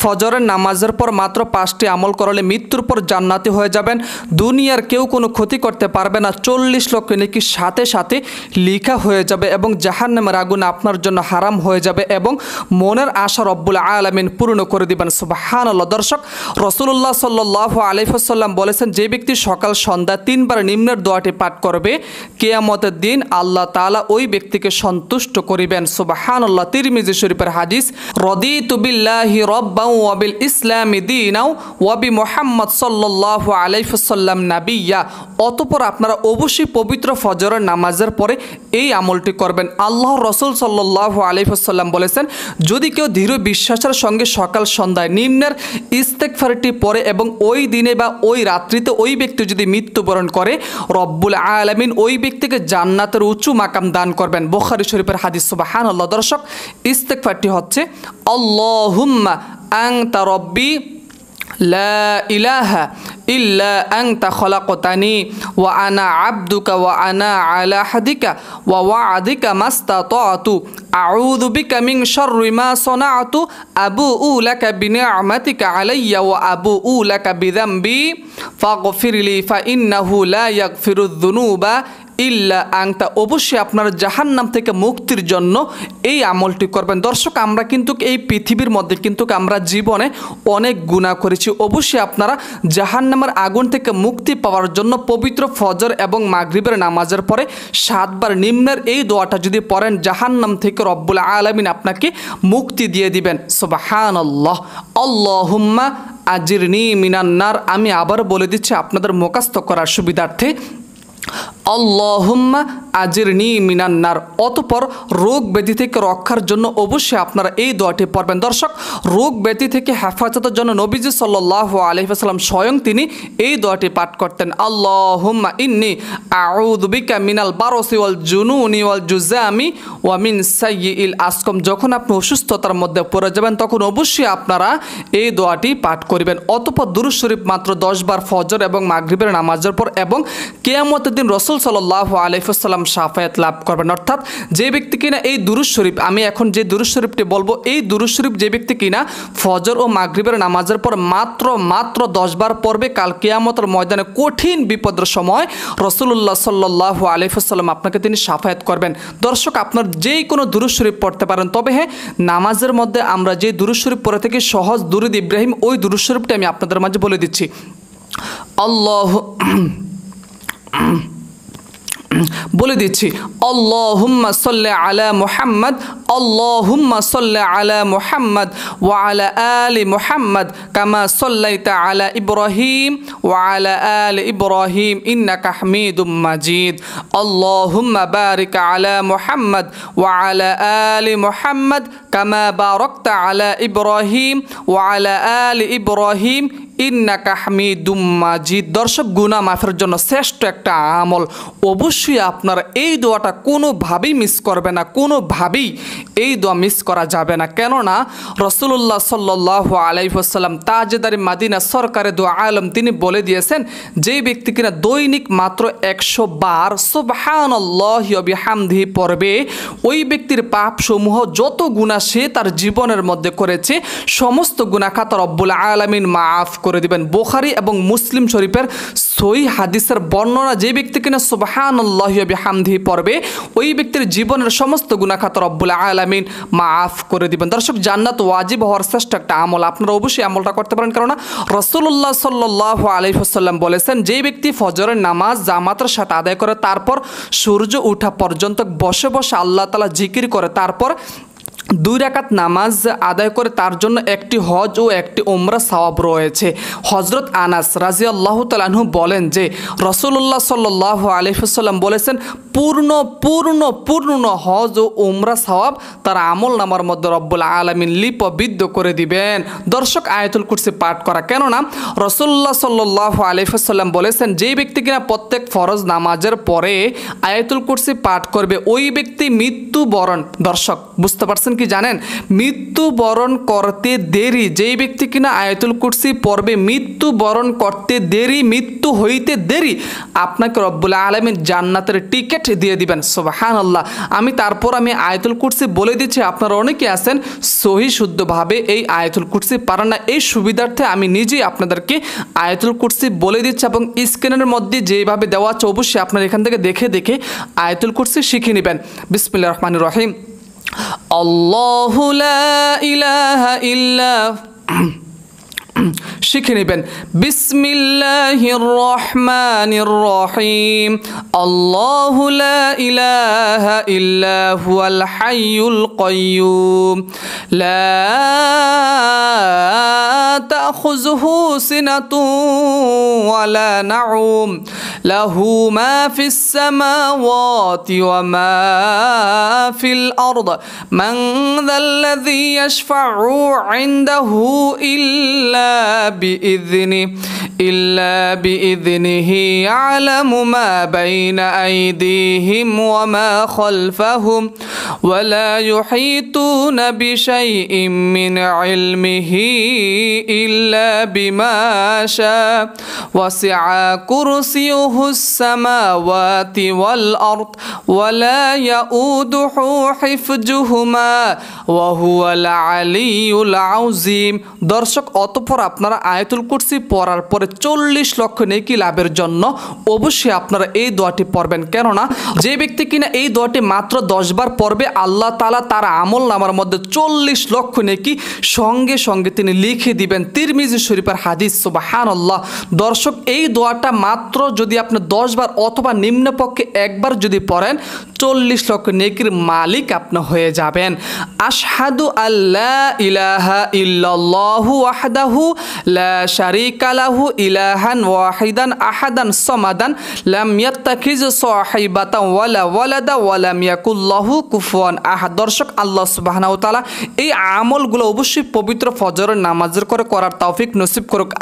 ফজরের নামাজের পর মাত্র পাঁচটি আমল করলে মৃত্যুর পর জান্নাতি হয়ে যাবেন দুনিয়ার কেউ কোনো ক্ষতি করতে পারবে না চল্লিশ লক্ষ নাকি সাথে সাথে লিখা হয়ে যাবে এবং জাহান্নামের আগুন আপনার জন্য হারাম হয়ে যাবে এবং মনের আশা রব্বুল আলমিন পূর্ণ করে দিবেন সুবাহান দর্শক রসুল্লাহ সাল্লাহ আলিফাসাল্লাম বলেছেন যে ব্যক্তি সকাল সন্ধ্যা তিনবার নিম্নের দোয়াটি পাঠ করবে কেয়ামতের দিন আল্লাহ তালা ওই ব্যক্তিকে সন্তুষ্ট করিবেন সুবাহান তিরমিজি শরীফের হাদিস রদি তুবিল্লাহি রব্বা ওয়াবিল ইসলাম দিনাও ওয়াবি মোহাম্মদ সাল্লাহ আলাইফুসাল্লাম নাবিয়া অতপর আপনারা অবশ্যই পবিত্র ফজরের নামাজের পরে এই আমলটি করবেন আল্লাহ রসুল সাল্লাহ আলাইফুসাল্লাম বলেছেন যদি কেউ দৃঢ় বিশ্বাসের সঙ্গে সকাল সন্ধ্যায় নিম্নের ইস্তেকফারটি পরে এবং ওই দিনে বা ওই রাত্রিতে ওই ব্যক্তি যদি মৃত্যুবরণ করে রব্বুল আলমিন ওই ব্যক্তিকে জান্নাতের উঁচু মাকাম দান করবেন বোখারি শরীফের হাদিস সুবাহান আল্লাহ দর্শক ইস্তেকফারটি হচ্ছে হুম্মা أنت ربي لا إله إلا أنت خلقتني وأنا عبدك وأنا على حدك ووعدك ما استطعت أعوذ بك من شر ما صنعت أبوء لك بنعمتك علي وأبوء لك بذنبي فاغفر لي فإنه لا يغفر الذنوب ইল্লা আংতা অবশ্যই আপনার জাহান্নাম থেকে মুক্তির জন্য এই আমলটি করবেন দর্শক আমরা কিন্তু এই পৃথিবীর মধ্যে কিন্তু আমরা জীবনে অনেক গুণা করেছি অবশ্যই আপনারা জাহান্নামের আগুন থেকে মুক্তি পাওয়ার জন্য পবিত্র ফজর এবং মাগরিবের নামাজের পরে সাতবার নিম্নের এই দোয়াটা যদি পড়েন জাহান্নাম থেকে রব্বুল আলমিন আপনাকে মুক্তি দিয়ে দিবেন সোবাহান আল্লাহ আল্লাহুম্মা আজিরনি মিনান্নার আমি আবার বলে দিচ্ছি আপনাদের মোকাস্ত করার সুবিধার্থে আল্লাহম্মা আজির নি মিনান্নার অতপর রোগ ব্যাধি থেকে রক্ষার জন্য অবশ্যই আপনারা এই দোয়াটি পড়বেন দর্শক রোগ ব্যাধি থেকে হেফাজতের জন্য নবীজি সাল্লাহ আলহিহাসাল্লাম স্বয়ং তিনি এই দোয়াটি পাঠ করতেন আল্লাহম্মা ইন্নি আউদিকা মিনাল বারসি ওয়াল জুনু ওয়াল জুজামি ওয়ামিন সাইয়ি ইল আসকম যখন আপনি অসুস্থতার মধ্যে পড়ে যাবেন তখন অবশ্যই আপনারা এই দোয়াটি পাঠ করবেন অতপর দুরুজ শরীফ মাত্র দশবার ফজর এবং মাগরীবের নামাজের পর এবং কেয়ামতের দিন রসুল সাল্লাহ আলহিফুসাল্লাম সাফায়াত লাভ করবেন অর্থাৎ যে ব্যক্তি কিনা এই দুরুজ শরীফ আমি এখন যে দুরুজ শরীফটি বলবো এই দুরুজ শরীফ যে ব্যক্তি কিনা ফজর ও মাগরীবের নামাজের পর মাত্র মাত্র দশবার পর্বে কাল কেয়ামতের ময়দানে কঠিন বিপদের সময় রসুল্লাহ সাল্লাহ আলহিফুসাল্লাম আপনাকে তিনি সাফায়াত করবেন দর্শক আপনার যেই কোনো দুরুজ শরীফ পড়তে পারেন তবে হ্যাঁ নামাজের মধ্যে আমরা যে দুরুজ শরীফ পড়ে থাকি সহজ দুরুদ ইব্রাহিম ওই দুরুজ শরীফটি আমি আপনাদের মাঝে বলে দিচ্ছি আল্লাহ বলে দিচ্ছি আল্লাহ সাল্লাহ আলা মোহাম্মদ আল্লাহুম্মা সাল্লি আলা মুহাম্মদ ওয়া আলা আলি মুহাম্মদ কামা সাল্লাইতা আলা ইব্রাহিম ওয়া আলা আলি ইব্রাহিম ইন্নাকা হামিদুম মাজিদ আল্লাহুম্মা বারিক আলা মুহাম্মদ ওয়া আলা আলি মুহাম্মদ কামা বারাকতা আলা ইব্রাহিম ওয়া আলা আলি ইব্রাহিম ইন্নাকা হামিদুম মাজিদ দর্শক গুনাহ মাফের জন্য শ্রেষ্ঠ একটা আমল অবশ্যই আপনারা এই দোয়াটা কোনোভাবেই মিস করবে না কোনোভাবেই এই দোয়া মিস করা যাবে না কেননা রসুল্লাহ সাল্লাহ আলাইসাল্লাম তাজেদারি মাদিনা সরকারের দোয়া আলম তিনি বলে দিয়েছেন যে ব্যক্তি কিনা দৈনিক মাত্র একশো বার সোবাহানল্লাহামধি পড়বে ওই ব্যক্তির পাপ সমূহ যত গুণা সে তার জীবনের মধ্যে করেছে সমস্ত খাতার অব্বুল আলমিন মাফ করে দিবেন বোখারি এবং মুসলিম শরীফের সই হাদিসের বর্ণনা যে ব্যক্তি কিনা হামধি পড়বে ওই ব্যক্তির জীবনের সমস্ত গুণাখাত রব্বুল আলম আলামিন মাফ করে দিবেন দর্শক জান্নাত ওয়াজিব হওয়ার শ্রেষ্ঠ একটা আমল আপনারা অবশ্যই আমলটা করতে পারেন কেননা রসুল্লাহ সাল্লাহ আলহিহাসাল্লাম বলেছেন যে ব্যক্তি ফজরের নামাজ জামাতের সাথে আদায় করে তারপর সূর্য উঠা পর্যন্ত বসে বসে আল্লাহ তালা জিকির করে তারপর দুই রাকাত নামাজ আদায় করে তার জন্য একটি হজ ও একটি ওমরা সওয়াব রয়েছে হজরত আনাস রাজি আল্লাহ তালাহ বলেন যে রসুল্লাহ সাল্লাহ আলিফুসাল্লাম বলেছেন পূর্ণ পূর্ণ পূর্ণ হজ ও ওমরা সওয়াব তার আমল নামার মধ্যে রব্বুল আলমিন লিপবিদ্ধ করে দিবেন দর্শক আয়তুল কুরসি পাঠ করা কেননা রসুল্লাহ সাল্লাহ আলিফুসাল্লাম বলেছেন যেই ব্যক্তি কিনা প্রত্যেক ফরজ নামাজের পরে আয়াতুল কুরসি পাঠ করবে ওই ব্যক্তি মৃত্যুবরণ দর্শক বুঝতে পারছেন বলছেন কি জানেন মৃত্যুবরণ করতে দেরি যেই ব্যক্তি কিনা আয়তুল কুরসি পর্বে মৃত্যুবরণ করতে দেরি মৃত্যু হইতে দেরি আপনাকে রব্বুল আলমের জান্নাতের টিকিট দিয়ে দিবেন সোবাহান আল্লাহ আমি তারপর আমি আয়তুল কুরসি বলে দিচ্ছি আপনারা অনেকে আছেন সহি শুদ্ধভাবে এই আয়তুল কুরসি পারেন না এই সুবিধার্থে আমি নিজেই আপনাদেরকে আয়তুল কুরসি বলে দিচ্ছি এবং স্ক্রিনের মধ্যে যেভাবে দেওয়া আছে অবশ্যই আপনারা এখান থেকে দেখে দেখে আয়তুল কুরসি শিখে নেবেন বিসমিল্লা রহমান রহিম الله لا إله إلا هو شكرا بن بسم الله الرحمن الرحيم الله لا إله إلا هو الحي القيوم لا تأخذه سنة ولا نعوم له ما في السماوات وما في الأرض من ذا الذي يشفع عنده إلا بإذنه إلا بإذنه يعلم ما بين أيديهم وما خلفهم ولا يحيطون بشيء من علمه إلا بما شاء وسع كرسيه السماوات والأرض ولا يؤوده حفظهما وهو العلي العظيم দর্শক أطفر আপনারা آية الكرسي بورار চল্লিশ লক্ষ নেকি লাভের জন্য অবশ্যই আপনারা এই দোয়াটি পড়বেন কেননা যে ব্যক্তি কিনা এই দোয়াটি মাত্র দশবার পড়বে আল্লাহ তালা তার আমল নামার মধ্যে চল্লিশ লক্ষ নেকি সঙ্গে সঙ্গে তিনি লিখে দিবেন তিরমিজি শরীফের হাদিস সুবাহান আল্লাহ দর্শক এই দোয়াটা মাত্র যদি আপনি দশবার অথবা নিম্নপক্ষে একবার যদি পড়েন চল্লিশ লক্ষ নেকির মালিক আপনি হয়ে যাবেন আশহাদু আল্লাহ ইলাহা ইল্লাহু আহাদাহু লা শারিকালাহু লাহু ইলাহান ওয়াহিদান আহাদান সমাদান লাম ইয়াত্তাখিজ সাহিবাতান ওয়ালা ওয়ালাদা ওয়ালাম ইয়াকুল্লাহু কুফুয়ান আহা দর্শক আল্লাহ সুবহানাহু তাআলা এই আমলগুলো অবশ্যই পবিত্র ফজরের নামাজের করে করার তৌফিক নসিব করুক